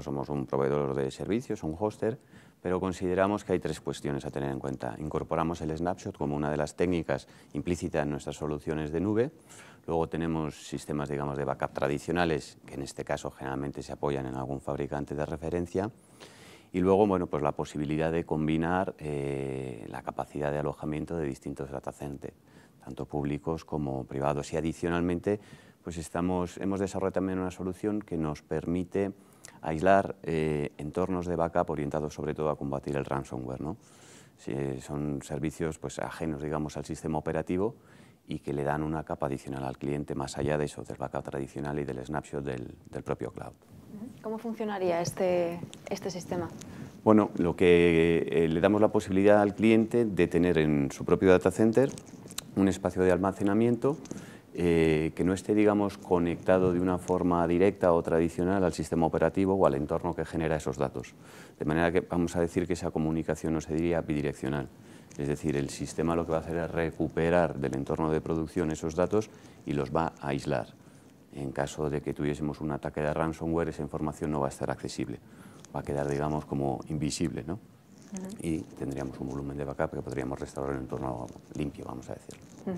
Pues somos un proveedor de servicios, un hoster, pero consideramos que hay tres cuestiones a tener en cuenta. Incorporamos el snapshot como una de las técnicas implícitas en nuestras soluciones de nube. Luego tenemos sistemas digamos, de backup tradicionales, que en este caso generalmente se apoyan en algún fabricante de referencia. Y luego bueno, pues la posibilidad de combinar eh, la capacidad de alojamiento de distintos datacentes, tanto públicos como privados. Y adicionalmente pues estamos, hemos desarrollado también una solución que nos permite aislar eh, entornos de backup orientados sobre todo a combatir el ransomware. ¿no? son servicios pues, ajenos digamos, al sistema operativo y que le dan una capa adicional al cliente más allá de eso, del backup tradicional y del snapshot del, propio cloud. ¿Cómo funcionaría este, este sistema? Bueno, lo que eh, le damos la posibilidad al cliente de tener en su propio data center un espacio de almacenamiento eh, que no esté, digamos, conectado de una forma directa o tradicional al sistema operativo o al entorno que genera esos datos. De manera que vamos a decir que esa comunicación no se diría bidireccional. Es decir, el sistema lo que va a hacer es recuperar del entorno de producción esos datos y los va a aislar. En caso de que tuviésemos un ataque de ransomware, esa información no va a estar accesible. Va a quedar, digamos, como invisible, ¿no? Y tendríamos un volumen de backup que podríamos restaurar en un entorno limpio, vamos a decirlo.